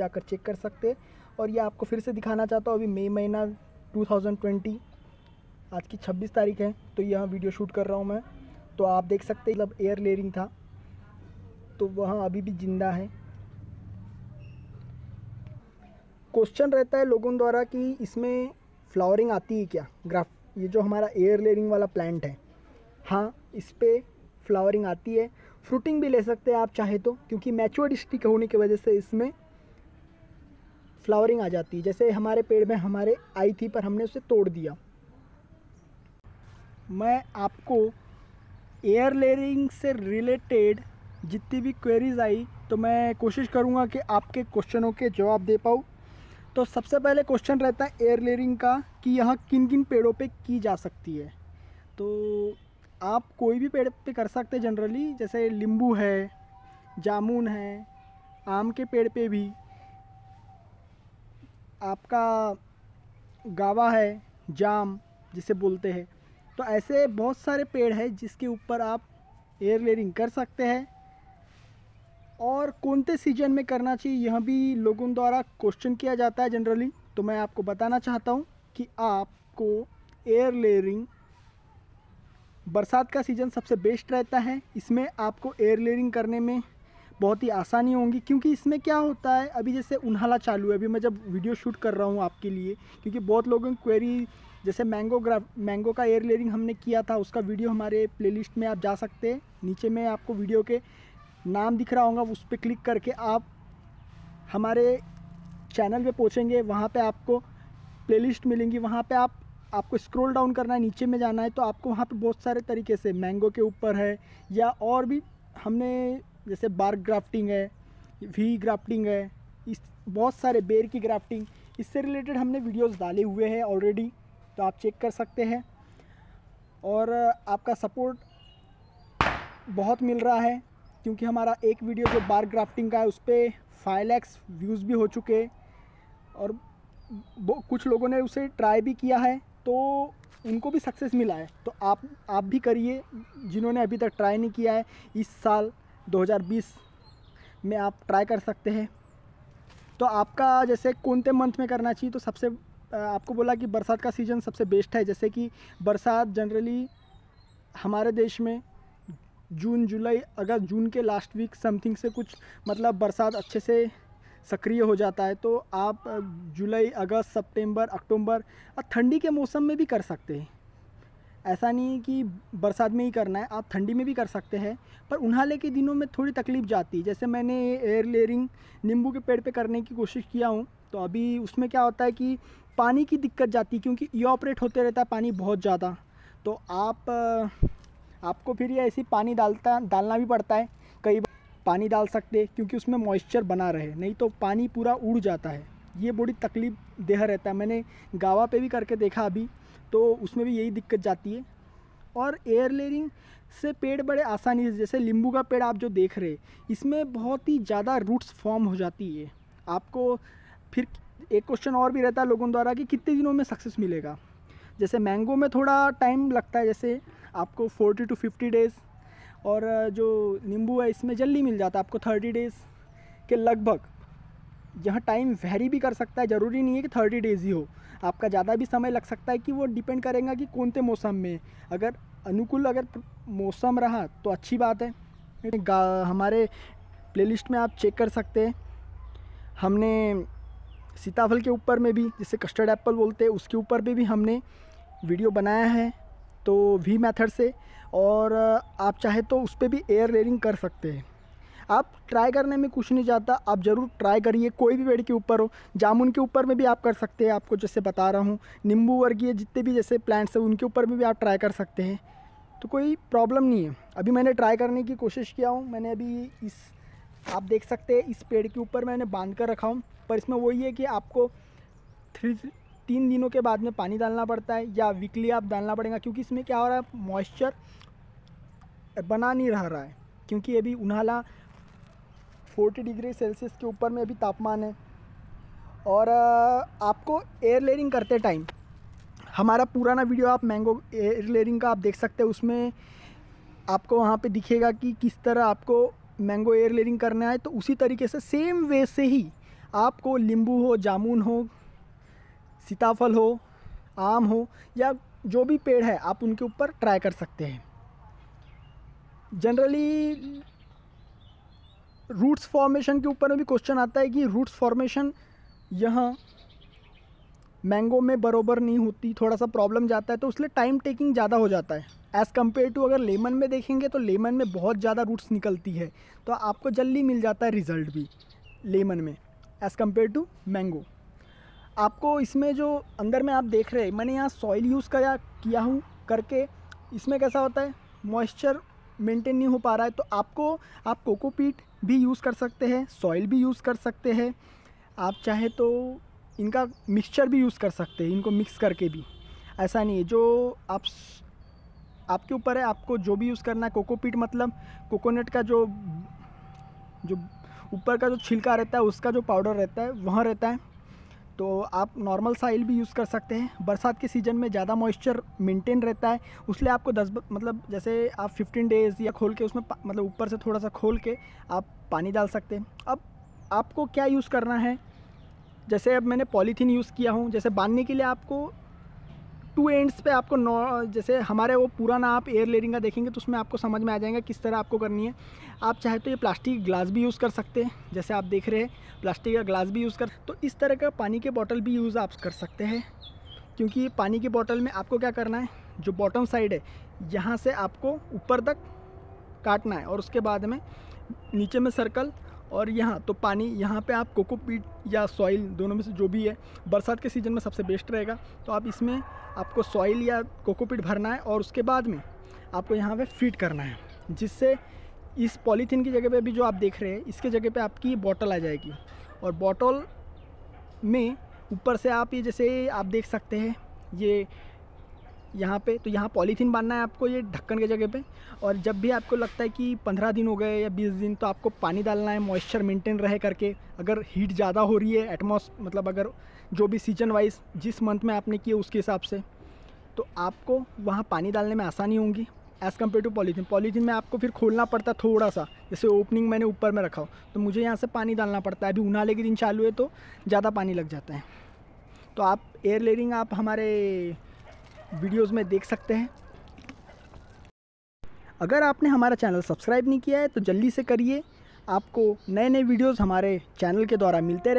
जाकर चेक कर सकते हैं और ये आपको फिर से दिखाना चाहता हूँ अभी मई महीना 2020 आज की 26 तारीख है तो यहाँ वीडियो शूट कर रहा हूँ मैं तो आप देख सकते मतलब एयर लेयरिंग था तो वहाँ अभी भी ज़िंदा है क्वेश्चन रहता है लोगों द्वारा कि इसमें फ्लावरिंग आती है क्या ग्राफ ये जो हमारा एयर लेयरिंग वाला प्लांट है हाँ इस पर फ्लावरिंग आती है फ्रूटिंग भी ले सकते हैं आप चाहे तो क्योंकि मैच्योर स्टिक होने की वजह से इसमें फ्लावरिंग आ जाती है जैसे हमारे पेड़ में हमारे आई थी पर हमने उसे तोड़ दिया मैं आपको एयर लेयरिंग से रिलेटेड जितनी भी क्वेरीज आई तो मैं कोशिश करूँगा कि आपके क्वेश्चनों के जवाब दे पाऊँ तो सबसे पहले क्वेश्चन रहता है एयर लेयरिंग का कि यहाँ किन किन पेड़ों पे की जा सकती है तो आप कोई भी पेड़ पे कर सकते हैं जनरली जैसे लींबू है जामुन है आम के पेड़ पे भी आपका गावा है जाम जिसे बोलते हैं तो ऐसे बहुत सारे पेड़ है जिसके ऊपर आप एयर लेयरिंग कर सकते हैं और कौन से सीजन में करना चाहिए यह भी लोगों द्वारा क्वेश्चन किया जाता है जनरली तो मैं आपको बताना चाहता हूँ कि आपको एयर लेयरिंग बरसात का सीज़न सबसे बेस्ट रहता है इसमें आपको एयर लेयरिंग करने में बहुत ही आसानी होंगी क्योंकि इसमें क्या होता है अभी जैसे उन्हाला चालू है अभी मैं जब वीडियो शूट कर रहा हूँ आपके लिए क्योंकि बहुत लोगों की क्वेरी जैसे मैंगो ग्राफ मैंगो का एयर लेयरिंग हमने किया था उसका वीडियो हमारे प्ले में आप जा सकते हैं नीचे में आपको वीडियो के नाम दिख रहा होगा उस पर क्लिक करके आप हमारे चैनल पर पहुँचेंगे वहाँ पर आपको लिस्ट मिलेंगी वहाँ पर आप आपको स्क्रॉल डाउन करना है नीचे में जाना है तो आपको वहाँ पे बहुत सारे तरीके से मैंगो के ऊपर है या और भी हमने जैसे बार्क ग्राफ्टिंग है वी ग्राफ्टिंग है इस बहुत सारे बेर की ग्राफ्टिंग इससे रिलेटेड हमने वीडियोस डाले हुए हैं ऑलरेडी तो आप चेक कर सकते हैं और आपका सपोर्ट बहुत मिल रहा है क्योंकि हमारा एक वीडियो जो बार ग्राफ्टिंग का है उस पर फाइव लैक्स व्यूज़ भी हो चुके और कुछ लोगों ने उसे ट्राई भी किया है तो उनको भी सक्सेस मिला है तो आप आप भी करिए जिन्होंने अभी तक ट्राई नहीं किया है इस साल 2020 में आप ट्राई कर सकते हैं तो आपका जैसे कौन से मंथ में करना चाहिए तो सबसे आपको बोला कि बरसात का सीज़न सबसे बेस्ट है जैसे कि बरसात जनरली हमारे देश में जून जुलाई अगस्त जून के लास्ट वीक समथिंग से कुछ मतलब बरसात अच्छे से सक्रिय हो जाता है तो आप जुलाई अगस्त सितंबर अक्टूबर और ठंडी के मौसम में भी कर सकते हैं ऐसा नहीं है कि बरसात में ही करना है आप ठंडी में भी कर सकते हैं पर उन्हाले के दिनों में थोड़ी तकलीफ़ जाती है जैसे मैंने एयर लेयरिंग नींबू के पेड़ पे करने की कोशिश किया हूँ तो अभी उसमें क्या होता है कि पानी की दिक्कत जाती है क्योंकि ये ऑपरेट होते रहता है पानी बहुत ज़्यादा तो आप आपको फिर ये ऐसे पानी डालता डालना भी पड़ता है कई बार पानी डाल सकते क्योंकि उसमें मॉइस्चर बना रहे नहीं तो पानी पूरा उड़ जाता है ये बड़ी तकलीफ़ देह रहता है मैंने गावा पे भी करके देखा अभी तो उसमें भी यही दिक्कत जाती है और एयर लेयरिंग से पेड़ बड़े आसानी से जैसे नींबू का पेड़ आप जो देख रहे इसमें बहुत ही ज़्यादा रूट्स फॉर्म हो जाती है आपको फिर एक क्वेश्चन और भी रहता है लोगों द्वारा कि कितने दिनों में सक्सेस मिलेगा जैसे मैंगो में थोड़ा टाइम लगता है जैसे आपको फोर्टी टू फिफ्टी डेज़ और जो नींबू है इसमें जल्दी मिल जाता है आपको थर्टी डेज़ के लगभग जहाँ टाइम वेरी भी कर सकता है ज़रूरी नहीं है कि थर्टी डेज़ ही हो आपका ज़्यादा भी समय लग सकता है कि वो डिपेंड करेगा कि कौन से मौसम में अगर अनुकूल अगर मौसम रहा तो अच्छी बात है हमारे प्लेलिस्ट में आप चेक कर सकते हैं हमने सीताफल के ऊपर में भी जिसे कस्टर्ड एप्पल बोलते हैं उसके ऊपर भी भी हमने वीडियो बनाया है तो वी मेथड से और आप चाहे तो उस पर भी एयर लेयरिंग कर सकते हैं आप ट्राई करने में कुछ नहीं जाता आप ज़रूर ट्राई करिए कोई भी पेड़ के ऊपर हो जामुन के ऊपर में भी आप कर सकते हैं आपको जैसे बता रहा हूँ नींबू वर्गीय जितने भी जैसे प्लांट्स हैं उनके ऊपर में भी आप ट्राई कर सकते हैं तो कोई प्रॉब्लम नहीं है अभी मैंने ट्राई करने की कोशिश किया हूँ मैंने अभी इस आप देख सकते हैं इस पेड़ के ऊपर मैंने बांध कर रखा हूँ पर इसमें वही है कि आपको थ्री तीन दिनों के बाद में पानी डालना पड़ता है या वीकली आप डालना पड़ेगा क्योंकि इसमें क्या हो रहा है मॉइस्चर बना नहीं रह रहा है क्योंकि अभी उन्हाला फोर्टी डिग्री सेल्सियस के ऊपर में अभी तापमान है और आपको एयर लेयरिंग करते टाइम हमारा पुराना वीडियो आप मैंगो एयर लेयरिंग का आप देख सकते हैं उसमें आपको वहाँ पे दिखेगा कि किस तरह आपको मैंगो एयर लेयरिंग करना है तो उसी तरीके से सेम वे से ही आपको नींबू हो जामुन हो सीताफल हो आम हो या जो भी पेड़ है आप उनके ऊपर ट्राई कर सकते हैं जनरली रूट्स फॉर्मेशन के ऊपर में भी क्वेश्चन आता है कि रूट्स फॉर्मेशन यहाँ मैंगो में बरोबर नहीं होती थोड़ा सा प्रॉब्लम जाता है तो उसलिए टाइम टेकिंग ज़्यादा हो जाता है एज़ कम्पेयर टू अगर लेमन में देखेंगे तो लेमन में बहुत ज़्यादा रूट्स निकलती है तो आपको जल्दी मिल जाता है रिज़ल्ट भी लेमन में एज़ कम्पेयर टू मैंगो आपको इसमें जो अंदर में आप देख रहे हैं मैंने यहाँ सॉइल यूज़ किया हूँ करके इसमें कैसा होता है मॉइस्चर मेंटेन नहीं हो पा रहा है तो आपको आप कोकोपीट भी यूज़ कर सकते हैं सॉइल भी यूज़ कर सकते हैं आप चाहे तो इनका मिक्सचर भी यूज़ कर सकते हैं इनको मिक्स करके भी ऐसा नहीं है जो आप आपके ऊपर है आपको जो भी यूज़ करना है कोकोपीट मतलब कोकोनट का जो जो ऊपर का जो छिलका रहता है उसका जो पाउडर रहता है वहाँ रहता है तो आप नॉर्मल साइल भी यूज़ कर सकते हैं बरसात के सीज़न में ज़्यादा मॉइस्चर मेंटेन रहता है उसलिए आपको दस मतलब जैसे आप फिफ्टीन डेज़ या खोल के उसमें मतलब ऊपर से थोड़ा सा खोल के आप पानी डाल सकते हैं अब आपको क्या यूज़ करना है जैसे अब मैंने पॉलीथीन यूज़ किया हूँ जैसे बांधने के लिए आपको टू एंड्स पे आपको नॉ जैसे हमारे वो पुराना आप एयर लेयरिंग का देखेंगे तो उसमें आपको समझ में आ जाएगा किस तरह आपको करनी है आप चाहे तो ये प्लास्टिक ग्लास भी यूज़ कर सकते हैं जैसे आप देख रहे हैं प्लास्टिक का ग्लास भी यूज़ कर तो इस तरह का पानी के बॉटल भी यूज़ आप कर सकते हैं क्योंकि पानी की बॉटल में आपको क्या करना है जो बॉटम साइड है यहाँ से आपको ऊपर तक काटना है और उसके बाद में नीचे में सर्कल और यहाँ तो पानी यहाँ पे आप कोकोपीट या सॉइल दोनों में से जो भी है बरसात के सीज़न में सबसे बेस्ट रहेगा तो आप इसमें आपको सॉइल या कोकोपीट भरना है और उसके बाद में आपको यहाँ पे फिट करना है जिससे इस पॉलीथीन की जगह पे भी जो आप देख रहे हैं इसके जगह पे आपकी बॉटल आ जाएगी और बॉटल में ऊपर से आप ये जैसे आप देख सकते हैं ये यहाँ पे तो यहाँ पॉलीथीन बांधना है आपको ये ढक्कन के जगह पे और जब भी आपको लगता है कि पंद्रह दिन हो गए या बीस दिन तो आपको पानी डालना है मॉइस्चर मेंटेन रहे करके अगर हीट ज़्यादा हो रही है एटमोस मतलब अगर जो भी सीजन वाइज जिस मंथ में आपने किया उसके हिसाब से तो आपको वहाँ पानी डालने में आसानी होंगी as compare to polythene polythene में आपको फिर खोलना पड़ता है थोड़ा सा जैसे ओपनिंग मैंने ऊपर में रखा हो तो मुझे यहाँ से पानी डालना पड़ता है अभी उनाले के दिन चालू है तो ज़्यादा पानी लग जाता है तो आप एयर लेयरिंग आप हमारे वीडियोस में देख सकते हैं अगर आपने हमारा चैनल सब्सक्राइब नहीं किया है तो जल्दी से करिए आपको नए नए वीडियोस हमारे चैनल के द्वारा मिलते रहे